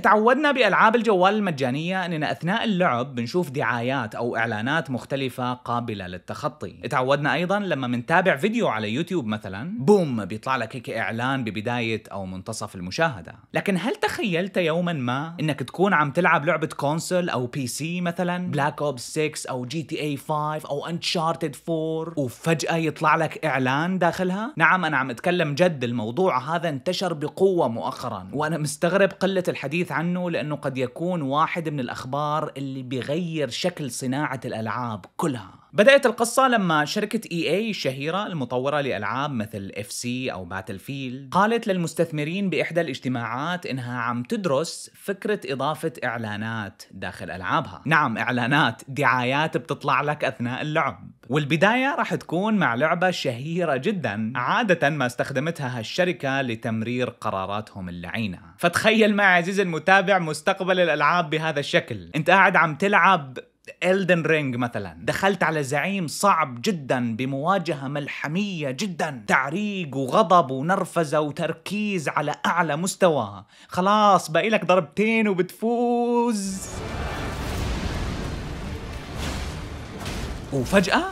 تعودنا بألعاب الجوال المجانية أننا أثناء اللعب بنشوف دعايات أو إعلانات مختلفة قابلة للتخطي تعودنا أيضا لما منتابع فيديو على يوتيوب مثلا بوم بيطلع لك هيك إعلان ببداية أو منتصف المشاهدة لكن هل تخيلت يوما ما أنك تكون عم تلعب لعبة كونسول أو بي سي مثلا بلاك أوب 6 أو جي تي اي 5 أو أنشارتد 4 وفجأة يطلع لك إعلان داخلها نعم أنا عم أتكلم جد الموضوع هذا انتشر بقوة مؤخرا وأنا مستغرب قلة الحديث الحديث عنه لأنه قد يكون واحد من الأخبار اللي بيغير شكل صناعة الألعاب كلها بدأت القصة لما شركة اي اي الشهيرة المطورة لألعاب مثل اف سي أو باتل فيل قالت للمستثمرين بإحدى الاجتماعات إنها عم تدرس فكرة إضافة إعلانات داخل ألعابها نعم إعلانات دعايات بتطلع لك أثناء اللعب والبداية راح تكون مع لعبة شهيرة جدا عادة ما استخدمتها هالشركة لتمرير قراراتهم اللعينة فتخيل معي عزيزي المتابع مستقبل الألعاب بهذا الشكل انت قاعد عم تلعب الدن رينج مثلا دخلت على زعيم صعب جدا بمواجهة ملحمية جدا تعريق وغضب ونرفزة وتركيز على أعلى مستوى خلاص بقي لك ضربتين وبتفوز وفجأة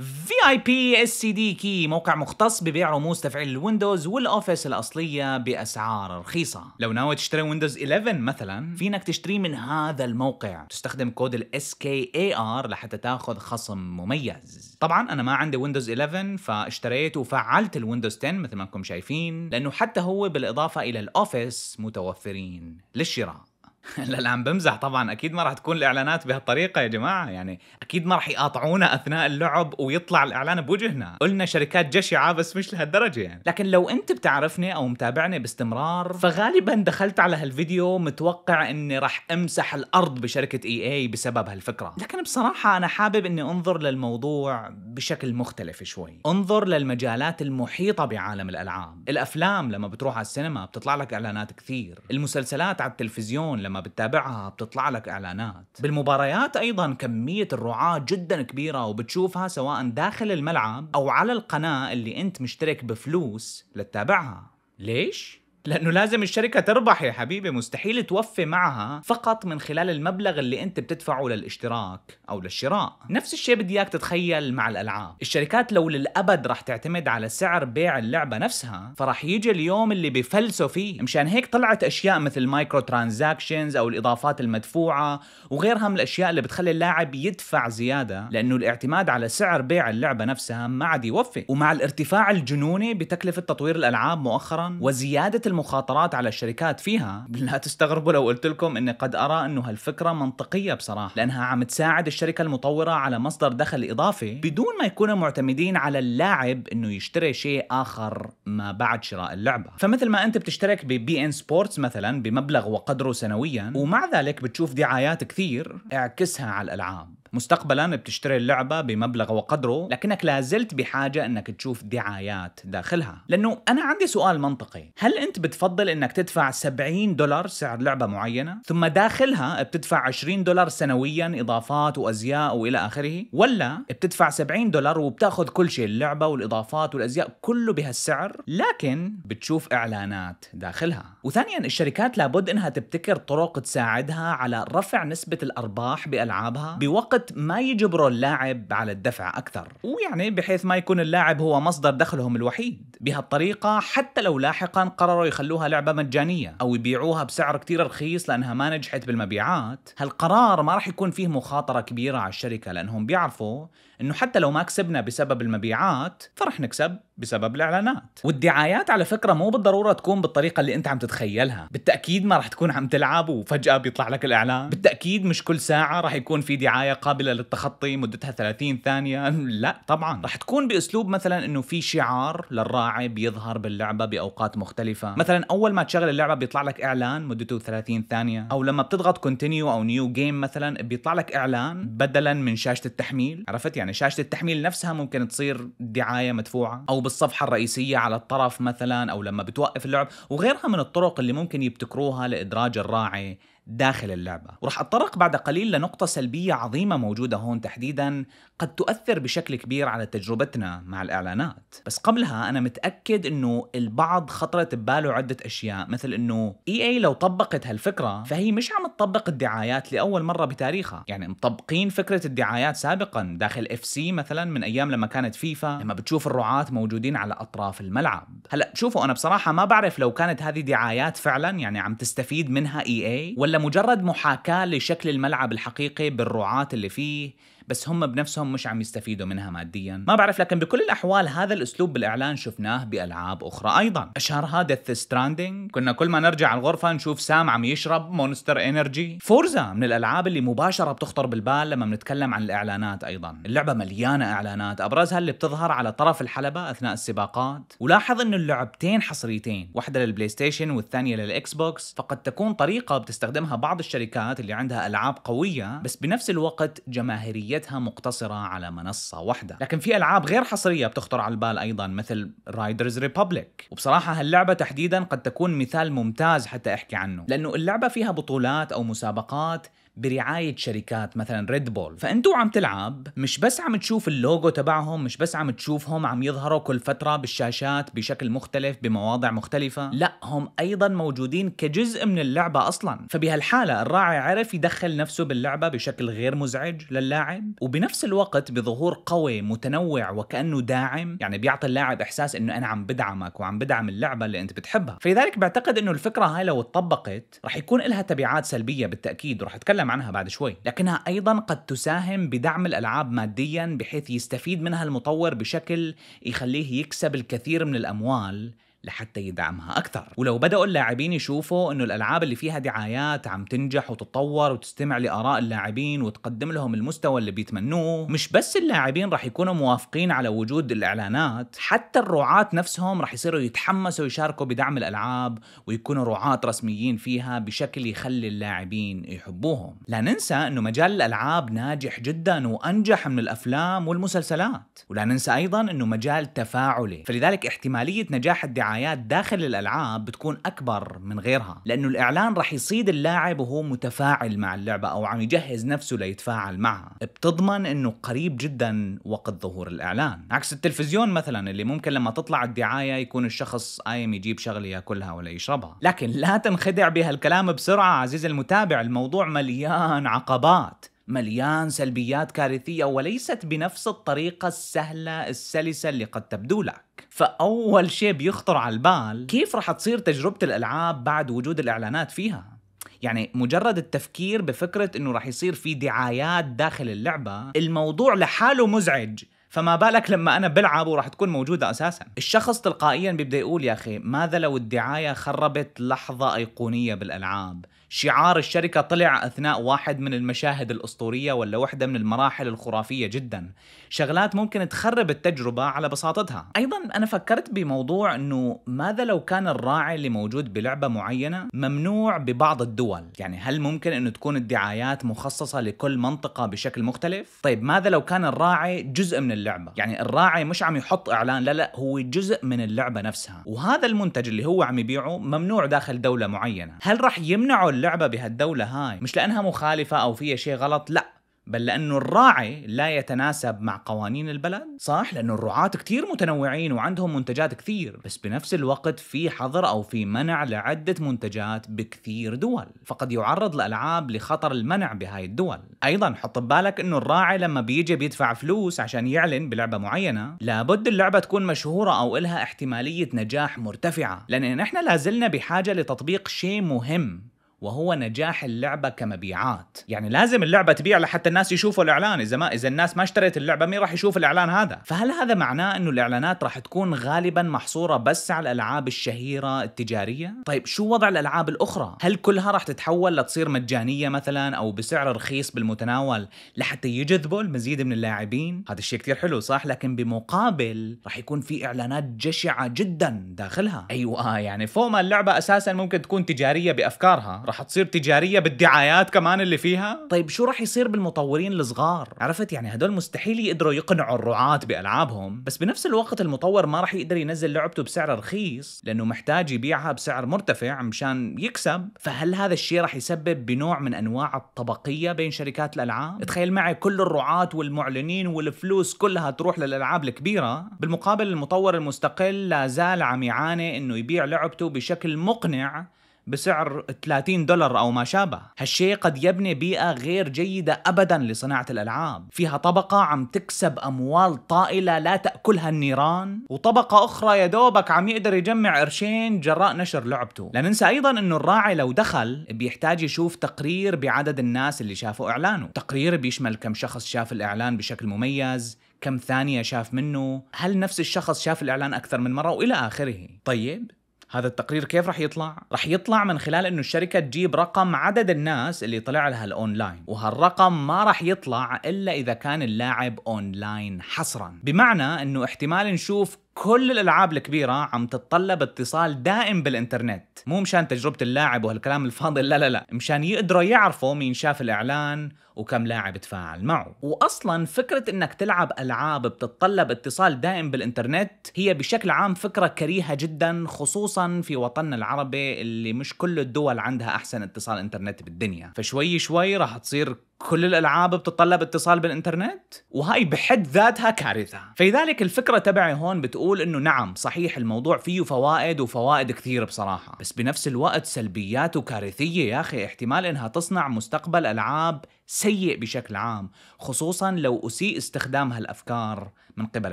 في اي بي اس سي دي كي موقع مختص ببيع رموز تفعيل الويندوز والاوفيس الاصليه باسعار رخيصه لو ناوي تشتري ويندوز 11 مثلا فينك تشتري من هذا الموقع تستخدم كود الاس كي اي ار لحتى تاخذ خصم مميز طبعا انا ما عندي ويندوز 11 فاشتريت وفعلت الويندوز 10 مثل ما انكم شايفين لانه حتى هو بالاضافه الى الاوفيس متوفرين للشراء لا لا عم بمزح طبعا اكيد ما راح تكون الاعلانات بهالطريقه يا جماعه يعني اكيد ما راح يقاطعونا اثناء اللعب ويطلع الاعلان بوجهنا قلنا شركات جشعه بس مش لهالدرجه يعني لكن لو انت بتعرفني او متابعني باستمرار فغالبا دخلت على هالفيديو متوقع اني راح امسح الارض بشركه اي اي بسبب هالفكره لكن بصراحه انا حابب اني انظر للموضوع بشكل مختلف شوي انظر للمجالات المحيطه بعالم الالعاب الافلام لما بتروح على السينما بتطلع لك اعلانات كثير المسلسلات على التلفزيون لما بتتابعها بتطلع لك اعلانات بالمباريات ايضا كميه الرعاة جدا كبيره وبتشوفها سواء داخل الملعب او على القناه اللي انت مشترك بفلوس لتتابعها ليش لانه لازم الشركه تربح يا حبيبي مستحيل توفي معها فقط من خلال المبلغ اللي انت بتدفعه للاشتراك او للشراء نفس الشيء بدي اياك تتخيل مع الالعاب الشركات لو للابد رح تعتمد على سعر بيع اللعبه نفسها فرح يجي اليوم اللي بفلسوا فيه مشان هيك طلعت اشياء مثل مايكرو ترانزاكشنز او الاضافات المدفوعه وغيرها من الاشياء اللي بتخلي اللاعب يدفع زياده لانه الاعتماد على سعر بيع اللعبه نفسها ما عاد يوفي ومع الارتفاع الجنوني بتكلفه تطوير الالعاب مؤخرا وزياده المخاطرات على الشركات فيها لا تستغربوا لو قلت لكم اني قد ارى انه هالفكره منطقيه بصراحه لانها عم تساعد الشركه المطوره على مصدر دخل اضافي بدون ما يكونوا معتمدين على اللاعب انه يشتري شيء اخر ما بعد شراء اللعبه فمثل ما انت بتشترك ببي ان سبورتس مثلا بمبلغ وقدره سنويا ومع ذلك بتشوف دعايات كثير اعكسها على الالعاب مستقبلا بتشتري اللعبة بمبلغ وقدره لكنك لازلت بحاجة انك تشوف دعايات داخلها لانه انا عندي سؤال منطقي هل انت بتفضل انك تدفع 70 دولار سعر لعبة معينة ثم داخلها بتدفع 20 دولار سنويا اضافات وازياء والى اخره ولا بتدفع 70 دولار وبتاخذ كل شيء اللعبة والاضافات والازياء كله بهالسعر لكن بتشوف اعلانات داخلها وثانيا الشركات لابد انها تبتكر طرق تساعدها على رفع نسبة الارباح بالعابها بوقت الوقت ما يجبروا اللاعب على الدفع أكثر ويعني بحيث ما يكون اللاعب هو مصدر دخلهم الوحيد بهالطريقة حتى لو لاحقا قرروا يخلوها لعبة مجانية أو يبيعوها بسعر كتير رخيص لأنها ما نجحت بالمبيعات هالقرار ما راح يكون فيه مخاطرة كبيرة على الشركة لأنهم بيعرفوا أنه حتى لو ما كسبنا بسبب المبيعات فرح نكسب بسبب الاعلانات والدعايات على فكره مو بالضروره تكون بالطريقه اللي انت عم تتخيلها بالتاكيد ما راح تكون عم تلعب وفجاه بيطلع لك الاعلان بالتاكيد مش كل ساعه راح يكون في دعايه قابله للتخطي مدتها 30 ثانيه لا طبعا راح تكون باسلوب مثلا انه في شعار للراعي بيظهر باللعبه باوقات مختلفه مثلا اول ما تشغل اللعبه بيطلع لك اعلان مدته 30 ثانيه او لما بتضغط كونتينيو او نيو جيم مثلا بيطلع لك اعلان بدلا من شاشه التحميل عرفت يعني شاشه التحميل نفسها ممكن تصير دعايه مدفوعه او بالصفحه الرئيسيه على الطرف مثلا او لما بتوقف اللعب وغيرها من الطرق اللي ممكن يبتكروها لادراج الراعي داخل اللعبة ورح أتطرق بعد قليل لنقطة سلبية عظيمة موجودة هون تحديدا قد تؤثر بشكل كبير على تجربتنا مع الإعلانات بس قبلها أنا متأكد أنه البعض خطرت بباله عدة أشياء مثل أنه إي إي لو طبقت هالفكرة فهي مش عم تطبق الدعايات لأول مرة بتاريخها يعني مطبقين فكرة الدعايات سابقا داخل اف سي مثلا من أيام لما كانت فيفا لما بتشوف الرعاة موجودين على أطراف الملعب هلأ شوفوا أنا بصراحة ما بعرف لو كانت هذه دعايات فعلا يعني عم تستفيد منها إي إي ولا مجرد محاكاة لشكل الملعب الحقيقي بالرعاة اللي فيه بس هم بنفسهم مش عم يستفيدوا منها ماديا ما بعرف لكن بكل الاحوال هذا الاسلوب بالاعلان شفناه بالعاب اخرى ايضا اشهرها ديث ستراندنج كنا كل ما نرجع الغرفه نشوف سام عم يشرب مونستر انرجي فورزا من الالعاب اللي مباشره بتخطر بالبال لما بنتكلم عن الاعلانات ايضا اللعبه مليانه اعلانات ابرزها اللي بتظهر على طرف الحلبه اثناء السباقات ولاحظ انه اللعبتين حصريتين واحده للبلاي ستيشن والثانيه للاكس بوكس فقد تكون طريقه بتستخدمها بعض الشركات اللي عندها العاب قويه بس بنفس الوقت جماهيريتها حصريتها مقتصرة على منصة واحدة لكن في ألعاب غير حصرية بتخطر على البال أيضا مثل رايدرز ريبوبليك وبصراحة هاللعبة تحديدا قد تكون مثال ممتاز حتى أحكي عنه لأنه اللعبة فيها بطولات أو مسابقات برعايه شركات مثلا ريد بول فانتوا عم تلعب مش بس عم تشوف اللوجو تبعهم مش بس عم تشوفهم عم يظهروا كل فتره بالشاشات بشكل مختلف بمواضع مختلفه لا هم ايضا موجودين كجزء من اللعبه اصلا فبهالحاله الراعي عرف يدخل نفسه باللعبه بشكل غير مزعج للاعب وبنفس الوقت بظهور قوي متنوع وكانه داعم يعني بيعطي اللاعب احساس انه انا عم بدعمك وعم بدعم اللعبه اللي انت بتحبها فلذلك بعتقد انه الفكره هاي لو اتطبقت رح يكون لها تبعات سلبيه بالتاكيد ورح اتكلم نتكلم عنها بعد شوي لكنها أيضا قد تساهم بدعم الألعاب ماديا بحيث يستفيد منها المطور بشكل يخليه يكسب الكثير من الأموال لحتى يدعمها أكثر ولو بدأوا اللاعبين يشوفوا أنه الألعاب اللي فيها دعايات عم تنجح وتتطور وتستمع لآراء اللاعبين وتقدم لهم المستوى اللي بيتمنوه مش بس اللاعبين رح يكونوا موافقين على وجود الإعلانات حتى الرعاة نفسهم رح يصيروا يتحمسوا ويشاركوا بدعم الألعاب ويكونوا رعاة رسميين فيها بشكل يخلي اللاعبين يحبوهم لا ننسى أنه مجال الألعاب ناجح جدا وأنجح من الأفلام والمسلسلات ولا ننسى أيضا أنه مجال تفاعلي فلذلك احتمالية نجاح الدعايات الدعايات داخل الالعاب بتكون اكبر من غيرها لانه الاعلان رح يصيد اللاعب وهو متفاعل مع اللعبه او عم يجهز نفسه ليتفاعل معها بتضمن انه قريب جدا وقت ظهور الاعلان عكس التلفزيون مثلا اللي ممكن لما تطلع الدعايه يكون الشخص قايم يجيب شغله ياكلها ولا يشربها لكن لا تنخدع بهالكلام بسرعه عزيزي المتابع الموضوع مليان عقبات مليان سلبيات كارثية وليست بنفس الطريقة السهلة السلسة اللي قد تبدو لك فأول شيء بيخطر على البال كيف راح تصير تجربة الألعاب بعد وجود الإعلانات فيها يعني مجرد التفكير بفكرة انه راح يصير في دعايات داخل اللعبة الموضوع لحاله مزعج فما بالك لما انا بلعب وراح تكون موجوده اساسا الشخص تلقائيا بيبدا يقول يا اخي ماذا لو الدعايه خربت لحظه ايقونيه بالالعاب شعار الشركة طلع أثناء واحد من المشاهد الأسطورية ولا واحدة من المراحل الخرافية جدا شغلات ممكن تخرب التجربة على بساطتها أيضا أنا فكرت بموضوع أنه ماذا لو كان الراعي اللي موجود بلعبة معينة ممنوع ببعض الدول يعني هل ممكن أنه تكون الدعايات مخصصة لكل منطقة بشكل مختلف طيب ماذا لو كان الراعي جزء من اللعبة يعني الراعي مش عم يحط إعلان لا لا هو جزء من اللعبة نفسها وهذا المنتج اللي هو عم يبيعه ممنوع داخل دولة معينة هل راح يمنعه اللعبه بهالدوله هاي مش لانها مخالفه او فيها شيء غلط لا بل لانه الراعي لا يتناسب مع قوانين البلد صح لانه الرعاة كتير متنوعين وعندهم منتجات كثير بس بنفس الوقت في حظر او في منع لعدة منتجات بكثير دول فقد يعرض الالعاب لخطر المنع بهاي الدول ايضا حط ببالك انه الراعي لما بيجي بيدفع فلوس عشان يعلن بلعبة معينة لابد اللعبة تكون مشهورة او إلها احتمالية نجاح مرتفعة لان نحن لازلنا بحاجة لتطبيق شيء مهم وهو نجاح اللعبه كمبيعات يعني لازم اللعبه تبيع لحتى الناس يشوفوا الاعلان اذا ما اذا الناس ما اشتريت اللعبه مين راح يشوف الاعلان هذا فهل هذا معناه انه الاعلانات راح تكون غالبا محصوره بس على الالعاب الشهيره التجاريه طيب شو وضع الالعاب الاخرى هل كلها راح تتحول لتصير مجانيه مثلا او بسعر رخيص بالمتناول لحتى يجذبوا المزيد من اللاعبين هذا الشيء كثير حلو صح لكن بمقابل راح يكون في اعلانات جشعه جدا داخلها ايوه آه، يعني فوق ما اللعبه اساسا ممكن تكون تجاريه بافكارها راح تصير تجاريه بالدعايات كمان اللي فيها طيب شو راح يصير بالمطورين الصغار عرفت يعني هدول مستحيل يقدروا يقنعوا الرعاة بألعابهم بس بنفس الوقت المطور ما راح يقدر ينزل لعبته بسعر رخيص لأنه محتاج يبيعها بسعر مرتفع مشان يكسب فهل هذا الشيء راح يسبب بنوع من أنواع الطبقية بين شركات الألعاب تخيل معي كل الرعاة والمعلنين والفلوس كلها تروح للألعاب الكبيرة بالمقابل المطور المستقل لا زال عم يعاني أنه يبيع لعبته بشكل مقنع بسعر 30 دولار أو ما شابه هالشيء قد يبني بيئة غير جيدة أبدا لصناعة الألعاب فيها طبقة عم تكسب أموال طائلة لا تأكلها النيران وطبقة أخرى يا دوبك عم يقدر يجمع قرشين جراء نشر لعبته لا ننسى أيضا أنه الراعي لو دخل بيحتاج يشوف تقرير بعدد الناس اللي شافوا إعلانه تقرير بيشمل كم شخص شاف الإعلان بشكل مميز كم ثانية شاف منه هل نفس الشخص شاف الإعلان أكثر من مرة وإلى آخره طيب هذا التقرير كيف راح يطلع؟ راح يطلع من خلال انه الشركه تجيب رقم عدد الناس اللي طلع لها الاونلاين، وهالرقم ما راح يطلع الا اذا كان اللاعب اونلاين حصرا، بمعنى انه احتمال نشوف كل الالعاب الكبيره عم تتطلب اتصال دائم بالانترنت مو مشان تجربه اللاعب وهالكلام الفاضل لا لا لا مشان يقدروا يعرفوا مين شاف الاعلان وكم لاعب تفاعل معه واصلا فكره انك تلعب العاب بتتطلب اتصال دائم بالانترنت هي بشكل عام فكره كريهه جدا خصوصا في وطننا العربي اللي مش كل الدول عندها احسن اتصال انترنت بالدنيا فشوي شوي راح تصير كل الالعاب بتتطلب اتصال بالانترنت وهاي بحد ذاتها كارثه فلذلك الفكره تبعي هون بتقول انه نعم صحيح الموضوع فيه فوائد وفوائد كثير بصراحه بس بنفس الوقت سلبياته كارثيه يا اخي احتمال انها تصنع مستقبل العاب سيء بشكل عام خصوصا لو اسيء استخدام هالافكار من قبل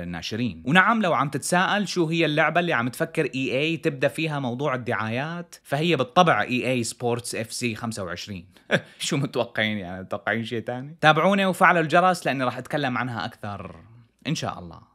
الناشرين ونعم لو عم تتساءل شو هي اللعبة اللي عم تفكر اي اي تبدا فيها موضوع الدعايات فهي بالطبع اي اي سبورتس اف سي 25 شو متوقعين يعني متوقعين شيء ثاني تابعونا وفعلوا الجرس لاني راح اتكلم عنها اكثر ان شاء الله